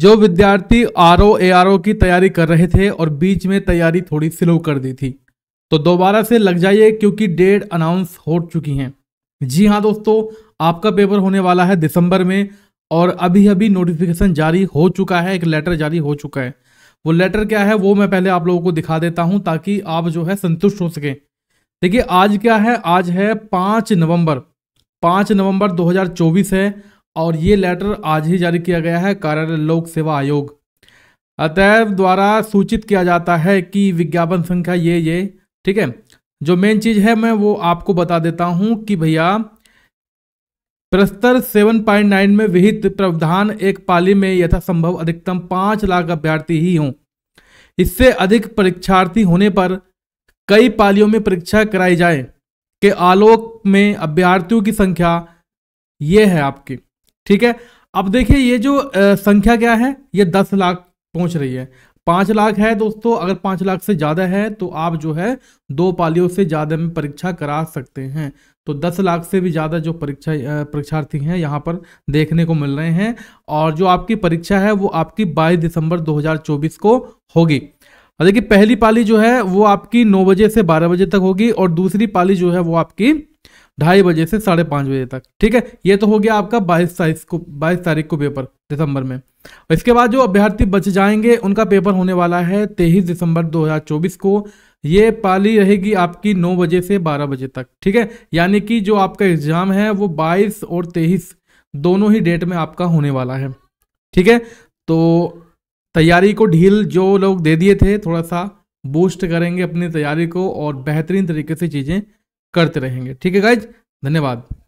जो विद्यार्थी R O A R O की तैयारी कर रहे थे और बीच में तैयारी थोड़ी स्लो कर दी थी तो दोबारा से लग जाइए क्योंकि डेट अनाउंस हो चुकी हैं जी हाँ दोस्तों आपका पेपर होने वाला है दिसंबर में और अभी अभी नोटिफिकेशन जारी हो चुका है एक लेटर जारी हो चुका है वो लेटर क्या है वो मैं पहले आप लोगों को दिखा देता हूँ ताकि आप जो है संतुष्ट हो सकें देखिए आज क्या है आज है पाँच नवम्बर पाँच नवम्बर दो है और ये लेटर आज ही जारी किया गया है कार्यालय लोक सेवा आयोग अतएव द्वारा सूचित किया जाता है कि विज्ञापन संख्या ये ये ठीक है जो मेन चीज़ है मैं वो आपको बता देता हूँ कि भैया प्रस्तर 7.9 में विहित प्रावधान एक पाली में यथासंभव अधिकतम पाँच लाख अभ्यर्थी ही हों इससे अधिक परीक्षार्थी होने पर कई पालियों में परीक्षा कराई जाए के आलोक में अभ्यर्थियों की संख्या ये है आपकी ठीक है अब देखिए ये जो आ, संख्या क्या है ये दस लाख पहुंच रही है पाँच लाख है दोस्तों अगर पाँच लाख से ज़्यादा है तो आप जो है दो पालियों से ज़्यादा में परीक्षा करा सकते हैं तो दस लाख से भी ज़्यादा जो परीक्षा परीक्षार्थी हैं यहाँ पर देखने को मिल रहे हैं और जो आपकी परीक्षा है वो आपकी बाईस दिसंबर 2024 को होगी देखिए पहली पाली जो है वो आपकी नौ बजे से बारह बजे तक होगी और दूसरी पाली जो है वो आपकी ढाई बजे से साढ़े पाँच बजे तक ठीक है ये तो हो गया आपका बाईस तारीख को बाईस तारीख को पेपर दिसंबर में और इसके बाद जो अभ्यर्थी बच जाएंगे उनका पेपर होने वाला है तेईस दिसंबर 2024 को ये पाली रहेगी आपकी नौ बजे से बारह बजे तक ठीक है यानी कि जो आपका एग्जाम है वो बाईस और तेईस दोनों ही डेट में आपका होने वाला है ठीक है तो तैयारी को ढील जो लोग दे दिए थे थोड़ा सा बूस्ट करेंगे अपनी तैयारी को और बेहतरीन तरीके से चीज़ें करते रहेंगे ठीक है गाइज धन्यवाद